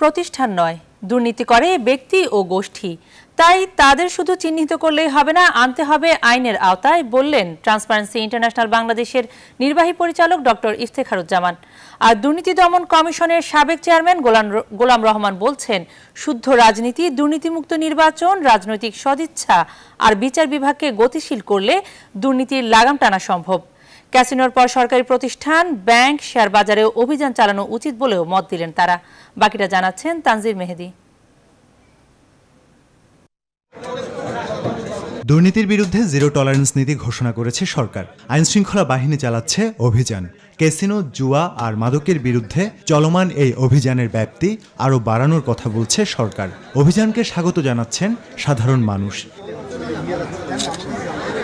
প্রতিষ্ঠান নয় দুর্নীতি করে ব্যক্তি ও গোষ্ঠী তাই তাদের শুধু চিহ্নিত করলেই হবে না আনতে হবে আইনের আওতায় বললেন ট্রান্সপারেন্সি ইন্টারন্যাশনাল বাংলাদেশের নির্বাহী পরিচালক ডক্টর ইফতেখারুজ্জামান আর দুর্নীতি দমন কমিশনের সাবেক চেয়ারম্যান গোলাম গোলাম রহমান বলছেন শুদ্ধ রাজনীতি দুর্নীতিমুক্ত নির্বাচন রাজনৈতিক সদিচ্ছা আর বিচার বিভাগকে গতিশীল করলে দুর্নীতির লাগাম টানা সম্ভব ক্যাসিনোর পর সরকারি প্রতিষ্ঠান ব্যাংক শেয়ার বাজারে অভিযান চালানো উচিত বলেও মত দিলেন তারা বাকিটা জানাচ্ছেন তানজির মেহেদি দুর্নীতির বিরুদ্ধে জিরো টলারেন্স নীতি ঘোষণা করেছে সরকার আইনশৃঙ্খলা বাহিনী চালাচ্ছে অভিযান ক্যাসিনো জুয়া আর মাদকের বিরুদ্ধে চলমান এই অভিযানের ব্যাপ্তি আরও বাড়ানোর কথা বলছে সরকার অভিযানকে স্বাগত জানাচ্ছেন সাধারণ মানুষ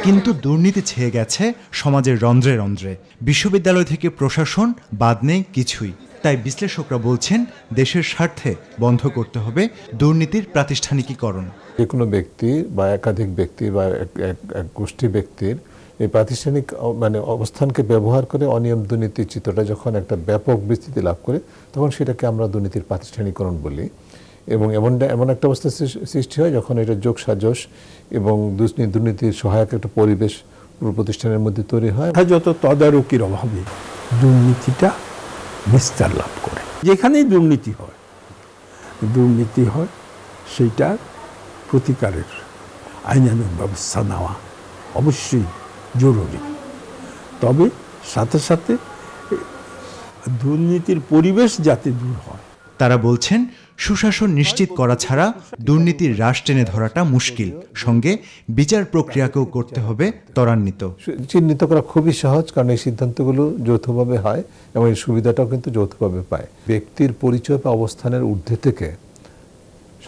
কিন্তু দুর্নীতি ছেয়ে গেছে সমাজের রন্ধ্রে রন্ধ্রে বিশ্ববিদ্যালয় থেকে প্রশাসন বাদ নেই কিছুই তাই বিশ্লেষকরা বলছেন দেশের স্বার্থে বন্ধ করতে হবে দুর্নীতির প্রাতিষ্ঠানিকীকরণ যে কোনো ব্যক্তি বা একাধিক ব্যক্তি বা এক গোষ্ঠী ব্যক্তির এই প্রাতিষ্ঠানিক মানে অবস্থানকে ব্যবহার করে অনিয়ম দুর্নীতির চিত্রটা যখন একটা ব্যাপক বিস্তৃতি লাভ করে তখন সেটাকে আমরা দুর্নীতির প্রাতিষ্ঠানিকরণ বলি এবং এমনটা এমন একটা অবস্থা সৃষ্টি হয় যখন এটা যোগ সাজস এবং দুর্নীতির সহায়ক একটা পরিবেশ পুরো প্রতিষ্ঠানের মধ্যে তৈরি হয় যত তদারকির অভাবে দুর্নীতিটা বিস্তার লাভ করে যেখানেই দুর্নীতি হয় দুর্নীতি হয় সেইটার প্রতিকারের আইনানুক ব্যবস্থা নেওয়া অবশ্যই জরুরি তবে সাথে সাথে দুর্নীতির পরিবেশ যাতে দূর হয় তারা বলছেন সুশাসন নিশ্চিত করা ছাড়া দুর্নীতির হ্রাস টেনে ধরাটা মুশকিল সঙ্গে বিচার প্রক্রিয়াকেও করতে হবে ত্বরান্বিত চিহ্নিত করা খুবই সহজ কারণ এই সিদ্ধান্তগুলো যৌথভাবে হয় এবং এই সুবিধাটাও কিন্তু যৌথভাবে পায় ব্যক্তির পরিচয় বা অবস্থানের ঊর্ধ্বে থেকে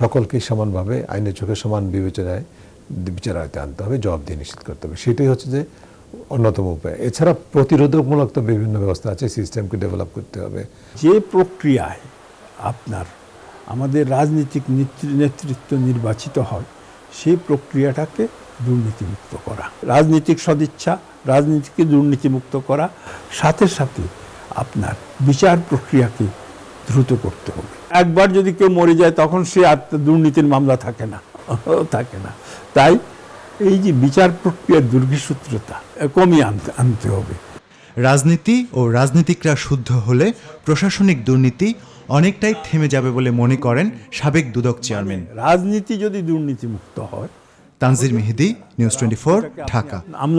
সকলকেই সমানভাবে আইনের চোখে সমান বিবেচনায় বিচারায়তে আনতে হবে জবাব দিয়ে নিশ্চিত করতে হবে সেটাই হচ্ছে যে অন্যতম উপায় এছাড়া প্রতিরোধকমূলক তো বিভিন্ন ব্যবস্থা আছে সিস্টেমকে ডেভেলপ করতে হবে যে প্রক্রিয়ায় আপনার আমাদের রাজনৈতিক নেতৃত্ব নির্বাচিত হয় সেই প্রক্রিয়াটাকে দুর্নীতিমুক্ত করা রাজনৈতিক সদিচ্ছা রাজনীতিকে দুর্নীতিমুক্ত করা সাথে সাথে আপনার বিচার প্রক্রিয়াকে দ্রুত করতে হবে একবার যদি কেউ মরে যায় তখন সে আর দুর্নীতির মামলা থাকে না থাকে না তাই এই যে বিচার প্রক্রিয়ার দুর্ঘিসূত্রতা কমিয়ে আনতে আনতে হবে রাজনীতি ও রাজনীতিকরা শুদ্ধ হলে প্রশাসনিক দুর্নীতি অনেকটাই থেমে যাবে বলে মনে করেন সাবেক দুদক মানে চেয়ারম্যান রাজনীতি যদি দুর্নীতিমুক্ত হয় তানজির মেহেদি নিউজ টোয়েন্টি ঢাকা